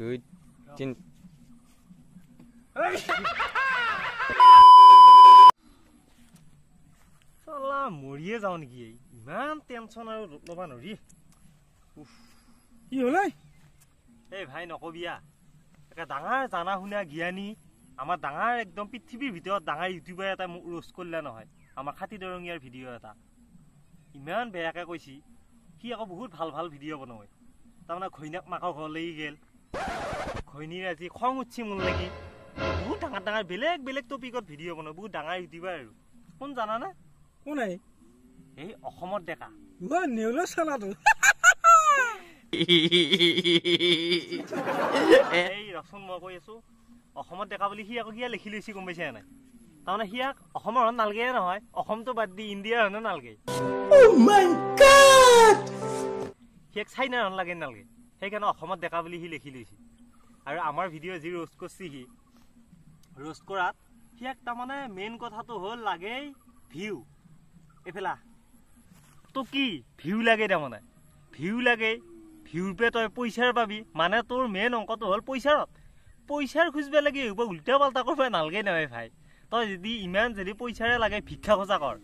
그 진. 살라 머리에 자오는 게 이만 땜쳐나요 로반 우리. 이올라이. 에 바이 너고비야. 그러니까 당할 자나 후냐 기아니. 아마 당할 엑돔 피 TV 비디오 당할 유튜브에 다 로스콜라나 하이. 아마 카티 도롱이야 비디오 다. 이만 배야가 고시. 히 아까 부훌 발발 비디오 보나 하이. 다음 날 거인약 마카 걸레이 겔. ঘৈনীৰ আজি খং উঠছি মোৰ লাগি বহুত ডাঙৰ ডাঙৰ বেলেগ বেলেগ টপিকত ভিডিঅ' বনাই বহুত ডাঙৰ দিবা আৰু কোন জানা না কোন আহি এই অসমত ডেকা নেউলৰ চালাটো এই ৰচোন মই কৈ আছো অসমত ডেকা বুলি সি আকৌ কিয় লিখি লৈছি গম পাইছে নাই তাৰমানে সি আক অসমৰ হন নালগে নহয় অসমটো বাদ দি ইণ্ডিয়াৰ হনো নালগে oh সি এক চাইনাৰ হন লাগে নালগে সেইকাৰণে অসমত ডেকা বুলি সি লিখি লৈছে আৰু আমাৰ ভিডিঅ' যি ৰোষ্ট কৰিছে সি ৰোষ্ট কৰাত সি এক তাৰমানে মেইন কথাটো হ'ল লাগেই ভিউ এইফালা তো কি ভিউ লাগে তাৰমানে ভিউ লাগে ভিউৰ পৰা তই পইচাৰ পাবি মানে তোৰ মেইন অংকটো হ'ল পইচাৰত পইচাৰ খুজিব লাগে এইবোৰ উল্টা পাল্টা কৰিব নালাগে নহয় ভাই তই যদি ইমান যদি পইচাৰে লাগে ভিক্ষা খোজা কৰ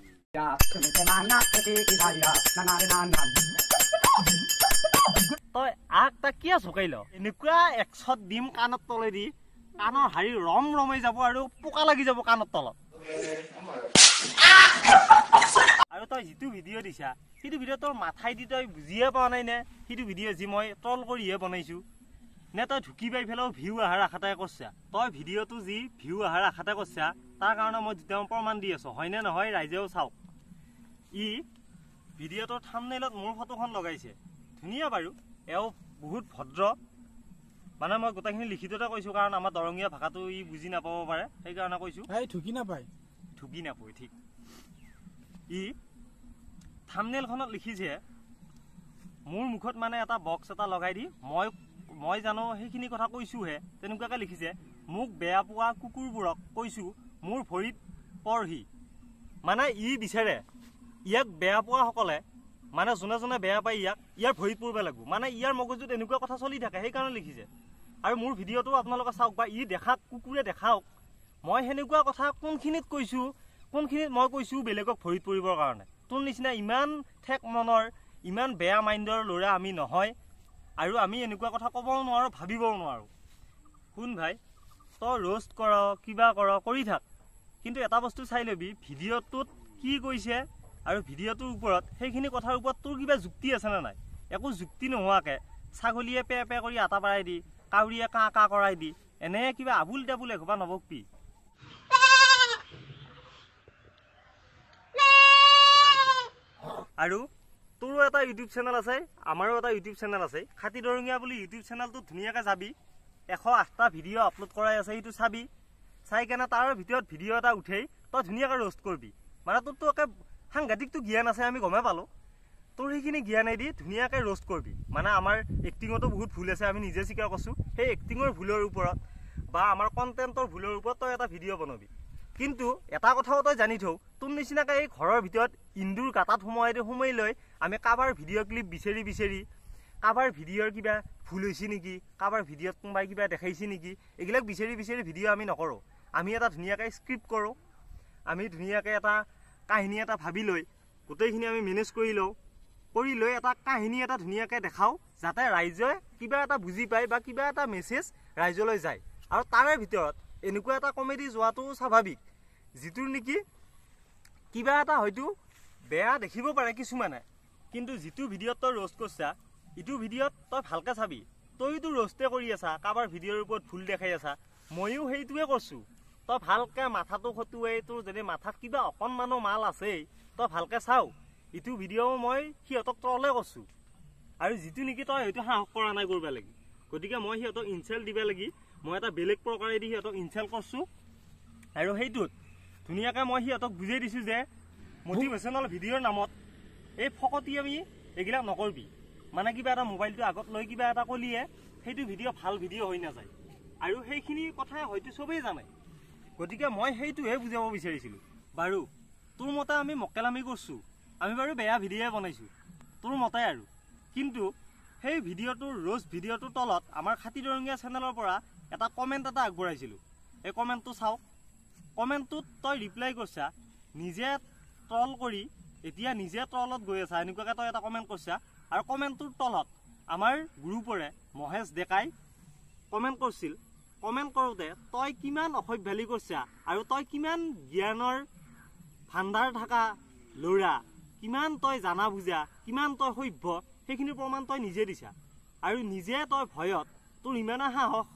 তই আগ তাক কিয় চকাই ল এনেকুৱা এক্সট দিম কাণত তলেদি কাণৰ হাৰি ৰম ৰমাই যাব আৰু পোকা লাগি যাব কাণত তলত আৰু তই যিটো ভিডিঅ' দিছা সেইটো ভিডিঅ' তোৰ মাথাই দি তই বুজিয়ে পোৱা নাই নে সেইটো ভিডিঅ' যি মই ট্ৰল কৰিহে বনাইছো নে তই ঢুকি পাই পেলাইও ভিউ অহাৰ আশাতে কৰিছা তই ভিডিঅ'টো যি ভিউ অহাৰ আশাতে কৰিছা তাৰ কাৰণে মই দুটামান প্ৰমাণ দি আছো হয়নে নহয় ৰাইজেও চাওক ই ভিডিঅ'টোৰ থামনেইলত মোৰ ফটোখন লগাইছে ধুনীয়া বাৰু এওঁ বহুত ভদ্ৰ মানে মই গোটেইখিনি লিখিততে কৈছোঁ কাৰণ আমাৰ দৰঙীয়া ভাষাটো ই বুজি নাপাব পাৰে সেইকাৰণে কৈছোঁ ঢুকি নাপায় ঢুকি নাপায় ঠিক ই থামনেলখনত লিখিছে মোৰ মুখত মানে এটা বক্স এটা লগাই দি মই মই জানো সেইখিনি কথা কৈছোঁহে তেনেকুৱাকৈ লিখিছে মোক বেয়া পোৱা কুকুৰবোৰক কৈছোঁ মোৰ ভৰিত পৰহি মানে ই বিচাৰে ইয়াক বেয়া পোৱাসকলে মানে যোনে যোনে বেয়া পায় ইয়াক ইয়াৰ ভৰিত পৰিব লাগিব মানে ইয়াৰ মগজুত এনেকুৱা কথা চলি থাকে সেইকাৰণে লিখিছে আৰু মোৰ ভিডিঅ'টো আপোনালোকে চাওক বা ই দেখাওক কুকুৰে দেখাওক মই সেনেকুৱা কথা কোনখিনিত কৈছোঁ কোনখিনিত মই কৈছোঁ বেলেগক ভৰিত পৰিবৰ কাৰণে তোৰ নিচিনা ইমান ঠেক মনৰ ইমান বেয়া মাইণ্ডৰ ল'ৰা আমি নহয় আৰু আমি এনেকুৱা কথা ক'বও নোৱাৰোঁ ভাবিবও নোৱাৰোঁ শুন ভাই তই ৰোষ্ট কৰ কিবা কৰ কৰি থাক কিন্তু এটা বস্তু চাই ল'বি ভিডিঅ'টোত কি কৈছে আৰু ভিডিঅ'টোৰ ওপৰত সেইখিনি কথাৰ ওপৰত তোৰ কিবা যুক্তি আছে নে নাই একো যুক্তি নোহোৱাকৈ ছাগলীয়ে পে পে কৰি আটা পাৰাই দি কাউৰীয়ে কাঁ কাঁ কৰাই দি এনে কিবা আবুল টাবুল এঘোপা নবকপি আৰু তোৰো এটা ইউটিউব চেনেল আছে আমাৰো এটা ইউটিউব চেনেল আছে খাতি দৰঙীয়া বুলি ইউটিউব চেনেলটো ধুনীয়াকৈ যাবি এশ আঠটা ভিডিঅ' আপলোড কৰাই আছে সেইটো চাবি চাই কেনে তাৰ ভিতৰত ভিডিঅ' এটা উঠেই তই ধুনীয়াকৈ ৰোষ্ট কৰিবি মানে তোৰতো একে সাংঘাতিকটো জ্ঞান আছে আমি গমে পালোঁ তোৰ সেইখিনি জ্ঞানেদি ধুনীয়াকৈ ৰোষ্ট কৰিবি মানে আমাৰ এক্টিঙতো বহুত ভুল আছে আমি নিজে স্বীকাৰ কৰিছোঁ সেই এক্টিঙৰ ভুলৰ ওপৰত বা আমাৰ কণ্টেণ্টৰ ভুলৰ ওপৰত তই এটা ভিডিঅ' বনাবি কিন্তু এটা কথাও তই জানি থওঁ তোৰ নিচিনাকৈ এই ঘৰৰ ভিতৰত ইন্দুৰ গাঁতাত সোমাই দি সোমাই লৈ আমি কাৰোবাৰ ভিডিঅ' ক্লিপ বিচাৰি বিচাৰি কাৰোবাৰ ভিডিঅ'ৰ কিবা ভুল হৈছে নেকি কাৰোবাৰ ভিডিঅ'ত কোনোবাই কিবা দেখাইছে নেকি এইবিলাক বিচাৰি বিচাৰি ভিডিঅ' আমি নকৰোঁ আমি এটা ধুনীয়াকৈ স্ক্ৰিপ্ট কৰোঁ আমি ধুনীয়াকৈ এটা কাহিনী এটা ভাবি লৈ গোটেইখিনি আমি মেনেজ কৰি লওঁ কৰি লৈ এটা কাহিনী এটা ধুনীয়াকৈ দেখাওঁ যাতে ৰাইজে কিবা এটা বুজি পায় বা কিবা এটা মেছেজ ৰাইজলৈ যায় আৰু তাৰে ভিতৰত এনেকুৱা এটা কমেডি যোৱাটো স্বাভাৱিক যিটো নেকি কিবা এটা হয়তো বেয়া দেখিব পাৰে কিছুমানে কিন্তু যিটো ভিডিঅ'ত তই ৰোষ্ট কৰিছা ইটো ভিডিঅ'ত তই ভালকৈ চাবি তইতো ৰোষ্টে কৰি আছা কাৰোবাৰ ভিডিঅ'ৰ ওপৰত ভুল দেখাই আছা ময়ো সেইটোৱে কৰিছোঁ তই ভালকে মাথাটো খটুৱাই তোৰ যদি মাথাত কিবা অকণমানো মাল আছে তই ভালকে চাও ইটো ভিডিঅ' মই সিহঁতক তলে কৈছো আৰু যিটো নেকি তই সেইটো সাহস কৰা নাই কৰিব লাগে গতিকে মই সিহঁতক ইনচেল দিব লাগি মই এটা বেলেগ প্ৰকাৰেদি সিহঁতক ইনচেল কৰছো আৰু সেইটোত ধুনীয়াকে মই সিহঁতক বুজাই দিছো যে মটিভেশ্যনেল ভিডিঅ'ৰ নামত এই ফকতি আমি এইবিলাক নকৰবি মানে কিবা এটা মোবাইলটো আগত লৈ কিবা এটা কলিয়ে সেইটো ভিডিঅ' ভাল ভিডিঅ' হৈ নাযায় আৰু সেইখিনি কথা হয়তো চবেই জানে গতিকে মই সেইটোহে বুজাব বিচাৰিছিলোঁ বাৰু তোৰ মতে আমি মকেলামি কৰিছোঁ আমি বাৰু বেয়া ভিডিঅ'য়ে বনাইছোঁ তোৰ মতে আৰু কিন্তু সেই ভিডিঅ'টোৰ ৰোজ ভিডিঅ'টোৰ তলত আমাৰ খাতি দৰঙীয়া চেনেলৰ পৰা এটা কমেণ্ট এটা আগবঢ়াইছিলোঁ এই কমেণ্টটো চাওক কমেণ্টটোত তই ৰিপ্লাই কৰিছা নিজে ট্ৰল কৰি এতিয়া নিজে ট্ৰলত গৈ আছা এনেকুৱাকৈ তই এটা কমেণ্ট কৰিছা আৰু কমেণ্টটোৰ তলত আমাৰ গ্ৰুপৰে মহেশ ডেকাই কমেণ্ট কৰিছিল কমেণ্ট কৰোঁতে তই কিমান অসভ্য ভেলি কৰিছা আৰু তই কিমান জ্ঞানৰ ভাণ্ডাৰ থকা ল'ৰা কিমান তই জানা বুজা কিমান তই সভ্য সেইখিনি প্ৰমাণ তই নিজে দিছা আৰু নিজে তই ভয়ত তোৰ ইমানে সাহস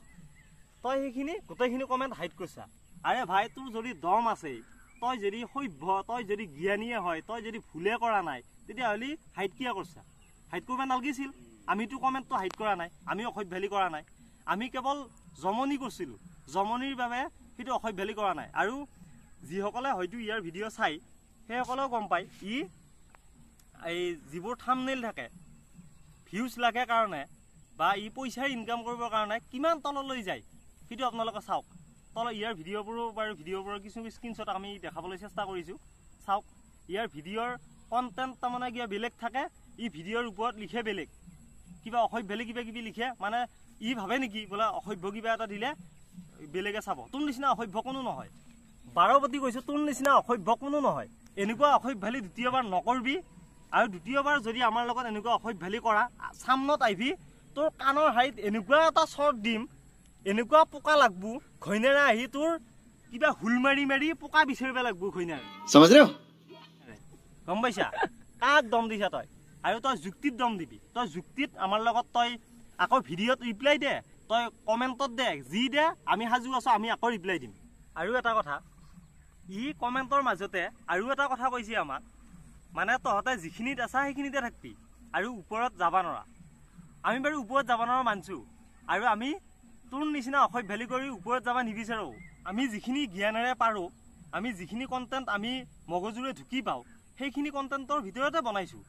তই সেইখিনি গোটেইখিনি কমেণ্ট হাইট কৰিছা আৰে ভাই তোৰ যদি দম আছেই তই যদি সভ্য তই যদি জ্ঞানীয়ে হয় তই যদি ভুলে কৰা নাই তেতিয়াহ'লে হাইট কিয় কৰিছা হাইট কৰিব নালাগিছিল আমিতো কমেণ্টটো হাইট কৰা নাই আমিও অসভ্য ভেলি কৰা নাই আমি কেৱল জমনি কৰিছিলোঁ জমনিৰ বাবে সেইটো অসভ্যালি কৰা নাই আৰু যিসকলে হয়তো ইয়াৰ ভিডিঅ' চাই সেইসকলেও গম পায় ই এই যিবোৰ থামনেইল থাকে ভিউজ লাগে কাৰণে বা ই পইচাৰে ইনকাম কৰিবৰ কাৰণে কিমান তললৈ যায় সেইটো আপোনালোকে চাওক তল ইয়াৰ ভিডিঅ'বোৰো বাৰু ভিডিঅ'বোৰৰ কিছু স্ক্ৰীণশ্বট আমি দেখাবলৈ চেষ্টা কৰিছোঁ চাওক ইয়াৰ ভিডিঅ'ৰ কণ্টেণ্ট তাৰমানে কিবা বেলেগ থাকে ই ভিডিঅ'ৰ ওপৰত লিখে বেলেগ কিবা অসভ্যালি কিবা কিবি লিখে মানে ই ভাবে নেকি বোলে অসভ্য কিবা এটা দিলে বেলেগে চাব তোৰ নিচিনা অসভ্য কোনো নহয় বাৰপতি কৈছো তোৰ নিচিনা অসভ্য কোনো নহয় এনেকুৱা অসভ্যালি দ্বিতীয়বাৰ নকৰবি আৰু দ্বিতীয়বাৰ যদি আমাৰ লগত এনেকুৱা অসভ্যালি কৰা চামনত আহিবি তোৰ কাণৰ হাৰিত এনেকুৱা এটা চৰ্ট দিম এনেকুৱা পোকা লাগব ঘৈণেৰে আহি তোৰ কিবা হুল মাৰি মাৰি পোকা বিচাৰিব লাগব ঘৈণেৰে গম পাইছা কাক দম দিছা তই আৰু তই যুক্তিত দম দিবি তই যুক্তিত আমাৰ লগত তই আকৌ ভিডিঅ'ত ৰিপ্লাই দে তই কমেণ্টত দে যি দে আমি সাজু আছো আমি আকৌ ৰিপ্লাই দিম আৰু এটা কথা ই কমেণ্টৰ মাজতে আৰু এটা কথা কৈছে আমাক মানে তহঁতে যিখিনিত আছা সেইখিনিতে থাকবি আৰু ওপৰত যাব নোৱাৰা আমি বাৰু ওপৰত যাব নোৱাৰা মানছো আৰু আমি তোৰ নিচিনা অসভ্য ভেলি কৰি ওপৰত যাব নিবিচাৰোঁ আমি যিখিনি জ্ঞানেৰে পাৰোঁ আমি যিখিনি কণ্টেণ্ট আমি মগজুৰে ঢুকি পাওঁ সেইখিনি কণ্টেণ্টৰ ভিতৰতে বনাইছোঁ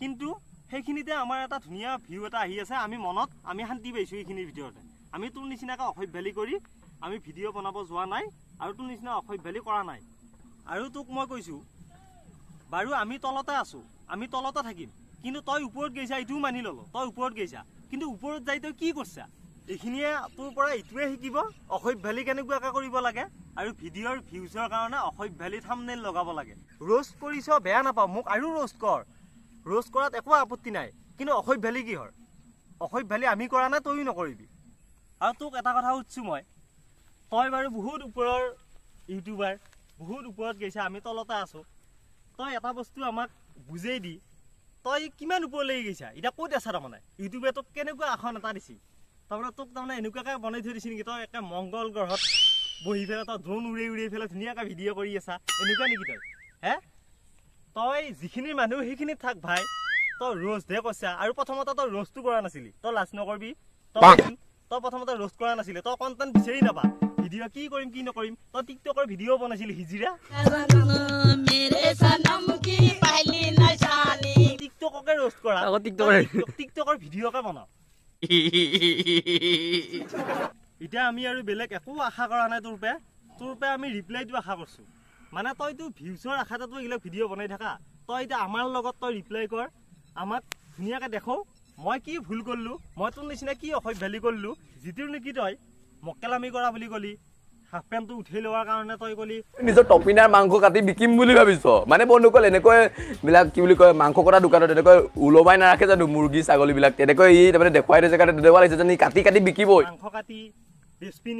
কিন্তু সেইখিনিতে আমাৰ এটা ধুনীয়া ভিউ এটা আহি আছে আমি মনত আমি শান্তি পাইছোঁ এইখিনিৰ ভিতৰতে আমি তোৰ নিচিনাকৈ অসভ্যালি কৰি আমি ভিডিঅ' বনাব যোৱা নাই আৰু তোৰ নিচিনা অসভ্যালি কৰা নাই আৰু তোক মই কৈছোঁ বাৰু আমি তলতে আছোঁ আমি তলতে থাকিম কিন্তু তই ওপৰত গৈছা এইটোও মানি ল'লো তই ওপৰত গৈছা কিন্তু ওপৰত যাই তই কি কৰিছা এইখিনিয়ে তোৰ পৰা এইটোৱে শিকিব অসভ্যালি কেনেকুৱাকৈ কৰিব লাগে আৰু ভিডিঅ'ৰ ভিউজৰ কাৰণে অসভ্যালি থামনেল লগাব লাগে ৰোষ্ট কৰিছ বেয়া নাপাওঁ মোক আৰু ৰোষ্ট কৰ ৰোষ্ট কৰাত একো আপত্তি নাই কিন্তু অসভ্য ভেলি কিহৰ অসভ্য ভেলি আমি কৰা নাই তয়ো নকৰিবি আৰু তোক এটা কথা সুধিছোঁ মই তই বাৰু বহুত ওপৰৰ ইউটিউবাৰ বহুত ওপৰত গৈছে আমি তলতে আছোঁ তই এটা বস্তু আমাক বুজাই দি তই কিমান ওপৰলৈ গৈছা এতিয়া ক'ত আছা তাৰমানে ইউটিউবে তোক কেনেকুৱা আসন এটা দিছে তাৰমানে তোক তাৰমানে এনেকুৱাকৈ বনাই থৈ দিছে নেকি তই একে মংগল গ্ৰহত বহি পেলাই তই দ্ৰোণ উৰিয়াই উৰিয়াই পেলাই ধুনীয়াকৈ ভিডিঅ' কৰি আছা এনেকুৱা নেকি তই হে তই যিখিনি মানুহ সেইখিনি থাক ভাই তই ৰোষ্টহে কৈছা আৰু প্ৰথমতে তই ৰোষ্টটো কৰা নাছিলি তই লাজ নকৰবি তই প্ৰথমতে ৰোষ্ট কৰা নাছিলে তই কণ্টেণ্ট বিচাৰি নাপা ভিডিঅ কি কৰিম কি নকৰিম তই টিকটকৰ ভিডিঅ' বনাইছিলি হিজিৰা টিকটককে ৰোষ্ট কৰা টিকটকৰ ভিডিঅ'কে বনাওঁ এতিয়া আমি আৰু বেলেগ একো আশা কৰা নাই তোৰ পৰা তোৰ পৰা আমি ৰিপ্লাইটো আশা কৰিছোঁ মানে তইতো ভিউজৰ আশাটো এইবিলাক ভিডিঅ' বনাই থাকা তই এতিয়া আমাৰ লগত তই ৰিপ্লাই কৰ আমাক ধুনীয়াকৈ দেখোঁ মই কি ভুল কৰিলোঁ মই তোৰ নিচিনা কি অসভ্যালি কৰিলোঁ যিটোৰ নেকি তই মকেলামি কৰা বুলি ক'লি মাংস কাটি বেচবি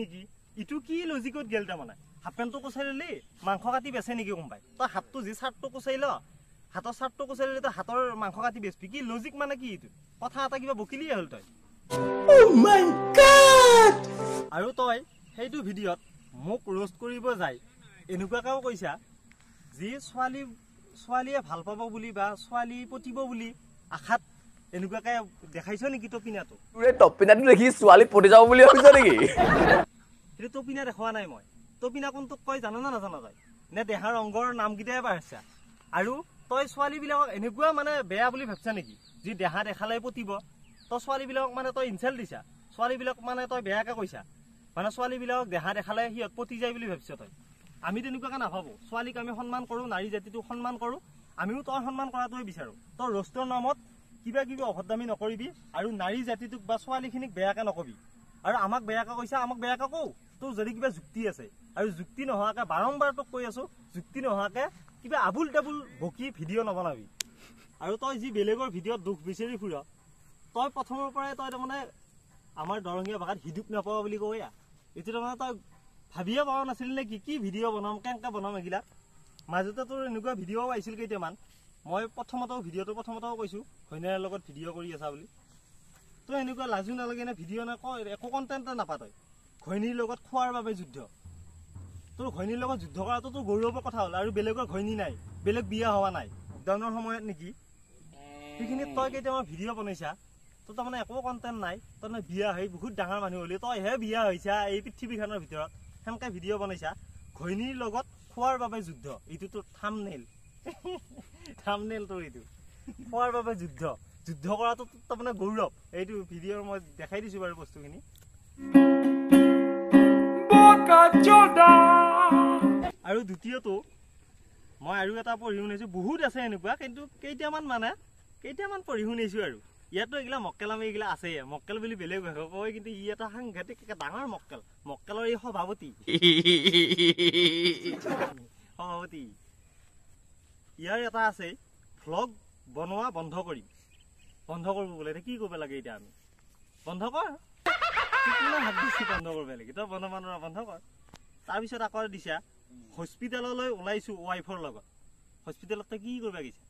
নেকি ইটো কি লজিকত তাৰমানে হাফ পেণ্টটো কুচাৰি ল'লি মাংস কাটি বেচে নেকি গম পায় তই হাতটো যি চাৰ্টটো কুচাৰি ল হাতৰ চাৰ্টটো কুচাৰি ল'লি তই হাতৰ মাংস কাটি বেচবি কি লজিক মানে কি এইটো কথা এটা কিবা বকিলিয়ে হ'ল তই oh আৰু তই সেইটো ভিডিঅ'ত মোক ৰোষ্ট কৰিব যাই এনেকুৱাকৈও কৈছা যি ছোৱালী ছোৱালীয়ে ভাল পাব বুলি বা ছোৱালী পতিব বুলি আশাত এনেকুৱাকে দেখাইছ নেকি টপিনাটো টপিনাটো দেখি ছোৱালী পতি যাব বুলি ভাবিছ নেকি টপিনা দেখুওৱা নাই মই ভক্তবিনা কোন তোক কয় জানা নাজানা তাই নে দেহাৰ অংগৰ নামকেইটাই বাঢ়িছা আৰু তই ছোৱালীবিলাকক এনেকুৱা মানে বেয়া বুলি ভাবিছা নেকি যি দেহা দেখালাই পতিব তই ছোৱালীবিলাকক মানে তই ইনচেল দিছা ছোৱালীবিলাকক মানে তই বেয়াকৈ কৈছা মানে ছোৱালীবিলাকক দেহা দেখালে সিহঁত পতি যায় বুলি ভাবিছ তই আমি তেনেকুৱাকৈ নাভাবোঁ ছোৱালীক আমি সন্মান কৰো নাৰী জাতিটোক সন্মান কৰো আমিও তই সন্মান কৰাটোৱে বিচাৰো তই ৰস্তৰ নামত কিবা কিবি অভদ্ৰামী নকৰিবি আৰু নাৰী জাতিটোক বা ছোৱালীখিনিক বেয়াকৈ নকবি আৰু আমাক বেয়াকা কইছে আমাক বেয়াকা কও তো যদি কিবা যুক্তি আছে আৰু যুক্তি নহাকে বারংবার তো কৈ আছো যুক্তি নহাকে কিবা আবুল ডাবুল বকি ভিডিও নবনাবি আৰু তই যে বেলেগৰ ভিডিও দুখ বিচাৰি ফুৰা তই প্ৰথমৰ পৰাই তই মানে আমাৰ দরঙ্গিয়া ভাষাত হিদুপ নাপাওয়া বুলি কয়া এটি তো মানে তই ভাবিয়ে পাওয়া নাছিল নে কি কি ভিডিও বনাম কেনকে বনাম এগুলা মাজতে তোর এনেকুয়া ভিডিও পাইছিল কেটামান মই প্রথমতেও ভিডিওটো প্রথমতেও কৈছো হৈনাৰ লগত ভিডিও কৰি আছা বুলি তই এনেকুৱা লাজো নালাগে নে ভিডিঅ' না কয় একো কণ্টেণ্টে নাপাত ঘৈণীৰ লগত খোৱাৰ বাবে যুদ্ধ তোৰ ঘৈণীৰ লগত যুদ্ধ কৰাটো তোৰ গৌৰৱৰ কথা হ'ল আৰু বেলেগৰ ঘৈণী নাই বেলেগ বিয়া হোৱা নাই ডাউনৰ সময়ত নেকি সেইখিনি তই কেতিয়াবা ভিডিঅ' বনাইছা তোৰ তাৰমানে একো কণ্টেণ্ট নাই তাৰমানে বিয়া হৈ বহুত ডাঙৰ মানুহ হ'লি তইহে বিয়া হৈছা এই পৃথিৱীখনৰ ভিতৰত সেনেকে ভিডিঅ' বনাইছা ঘৈণীৰ লগত খোৱাৰ বাবে যুদ্ধ এইটো তোৰ থাম নেইল তোৰ এইটো খোৱাৰ বাবে যুদ্ধ যুদ্ধ কৰাটো তাৰমানে গৌৰৱ এইটো ভিডিঅ'ৰ মই দেখাই দিছো বাৰু বস্তুখিনি আৰু দ্বিতীয়টো মই আৰু এটা পঢ়ি শুনিছোঁ বহুত আছে এনেকুৱা কিন্তু কেইটামান মানে কেইটামান পঢ়ি শুনিছোঁ আৰু ইয়াতো এইগিলা মক্কেল আমি এইগিলা আছেই মক্কেল বুলি বেলেগ কয় কিন্তু ই এটা সাংঘাতিক এটা ডাঙৰ মক্কেল মক্কেলৰ এই সভাপতি সভাপতি ইয়াৰ এটা আছে ভ্লগ বনোৱা বন্ধ কৰিম বন্ধ কৰিব বোলে এতিয়া কি কৰিব লাগে এতিয়া আমি বন্ধ কৰিছো বন্ধ কৰিব লাগে তই বন্ধ মানুহ বন্ধ কৰ তাৰপিছত আকৌ দিছা হস্পিটেললৈ ওলাইছো ৱাইফৰ লগত হস্পিটেলত তই কি কৰিব গৈছা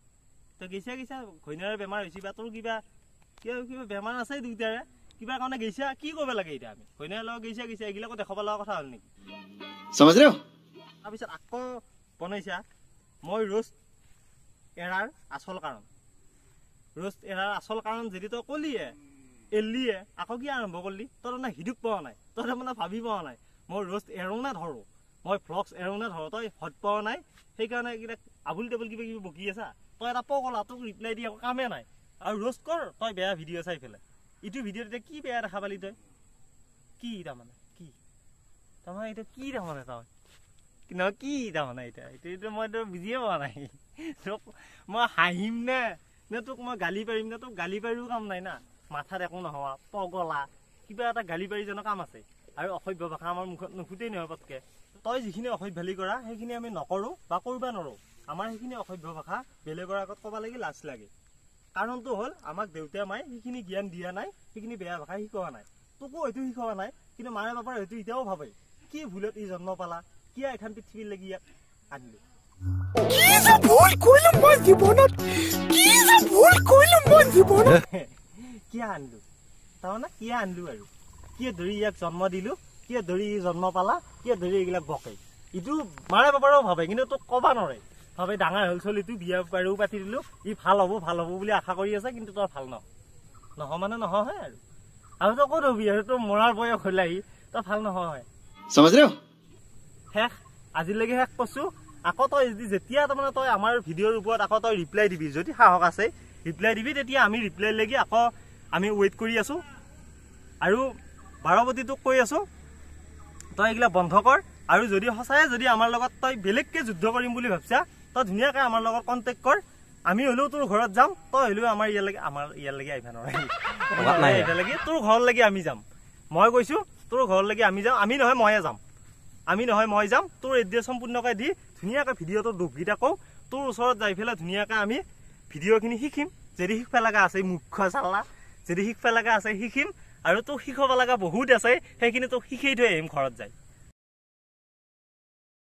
তই গৈছা গৈছা ঘৈণীয়াৰ বেমাৰ হৈছে বা তোৰ কিবা কিবা কিবা বেমাৰ আছে দুইটাৰে কিবা কাৰণে গৈছা কি কৰিব লাগে এতিয়া আমি ঘৈণীয়াৰ লগত গৈছা গৈছা এইগিলাকো দেখাব লগা কথা হ'ল নেকি তাৰপিছত আকৌ বনাইছা মই ৰোজ এৰাৰ আচল কাৰণ ৰষ্ট এৰাৰ আচল কাৰণ যদি তই কলিয়ে এলিয়ে আকৌ কি আৰম্ভ কৰিলি তই তাৰমানে হিদুক পোৱা নাই তই তাৰমানে ভাবি পোৱা নাই মই ৰষ্ট এৰোঁ নে ধৰোঁ মই ফ্লগছ এৰোঁ নে ধৰোঁ তই ভট পোৱা নাই সেইকাৰণে কিবা আবুলি টেবুল কিবা কিবি বকি আছা তই এটা পকলা তোক ৰিপ্লাই দি আকৌ কামেই নাই আৰু ৰষ্ট কৰ তই বেয়া ভিডিঅ' চাই পেলাই ইটো ভিডিঅ'ত এতিয়া কি বেয়া দেখা পালি তই কি তাৰমানে কি তাৰমানে এতিয়া কি তাৰমানে তই নহয় কি তাৰমানে এতিয়া এইটো এইটো মই এইটো বুজিয়ে পোৱা নাই মই হাঁহিম নে নে তোক মই গালি পাৰিম নে তোক গালি পাৰিও কাম নাই না মাথাত একো নহোৱা পগলা কিবা এটা গালি পাৰি জানো কাম আছে আৰু অসভ্য ভাষা আমাৰ মুখত নুফুটেই নহয় পতকে তই যিখিনি অসভ্যালি কৰা সেইখিনি আমি নকৰোঁ বা কৰিব নোৱাৰোঁ আমাৰ সেইখিনি অসভ্য ভাষা বেলেগৰ আগত ক'ব লাগি লাজ লাগে কাৰণটো হ'ল আমাক দেউতা মায়ে সেইখিনি জ্ঞান দিয়া নাই সেইখিনি বেয়া ভাষা শিকোৱা নাই তোকো হয়তো শিকোৱা নাই কিন্তু মায়ে বাপাৰ হয়তো এতিয়াও ভাবে কি ভুলত ই জন্ম পালা কিয় এখন লাগি ইয়াক আনিলো Dieser Pool kühlen muss die Bonat. Dieser Pool kühlen muss die Bonat. Kie anlu. Tau na kie anlu aru. Kie duri yak zonma dilu. Kie duri zonma pala. Kie duri gila bokai. Itu mana apa orang bahaya. Ini tuh kawan orang. Bahaya dangan hal soli tuh biar baru pati dilu. Ini halau bu halau bu beli akha kau iya sa. Kini tuh hal no. No hamana no ha ya aru. Aku tuh kau rubi aru tuh moral boya kulai. Tuh hal no ha ya. Samaj reo? Hek. Azil lagi hek pasu. আকৌ তই যদি যেতিয়া তাৰমানে তই আমাৰ ভিডিঅ'ৰ ওপৰত আকৌ তই ৰিপ্লাই দিবি যদি সাহস আছে ৰিপ্লাই দিবি তেতিয়া আমি ৰিপ্লাই লাগি আকৌ আমি ৱেইট কৰি আছোঁ আৰু বাৰপতিটোক কৈ আছোঁ তই এইগিলা বন্ধ কৰ আৰু যদি সঁচাই যদি আমাৰ লগত তই বেলেগকৈ যুদ্ধ কৰিম বুলি ভাবিছা তই ধুনীয়াকৈ আমাৰ লগত কণ্টেক্ট কৰ আমি হ'লেও তোৰ ঘৰত যাম তই হ'লেও আমাৰ ইয়াৰলৈকে আমাৰ ইয়াৰলৈকে আহিব নোৱাৰি তোৰ ঘৰলৈকে আমি যাম মই কৈছোঁ তোৰ ঘৰলৈকে আমি যাম আমি নহয় ময়ে যাম আমি নহয় মই যাম তোৰ এড্ৰেছ সম্পূৰ্ণকৈ দি ধুনীয়াকৈ ভিডিঅ'টো দুখকেইটা কওঁ তোৰ ওচৰত যাই পেলাই ধুনীয়াকৈ আমি ভিডিঅ'খিনি শিকিম যদি শিকিব লগা আছে মুখ্য চালা যদি শিকিব লগা আছে শিকিম আৰু তোক শিকাব লগা বহুত আছে সেইখিনি তোক শিকেই থৈ আহিম ঘৰত যাই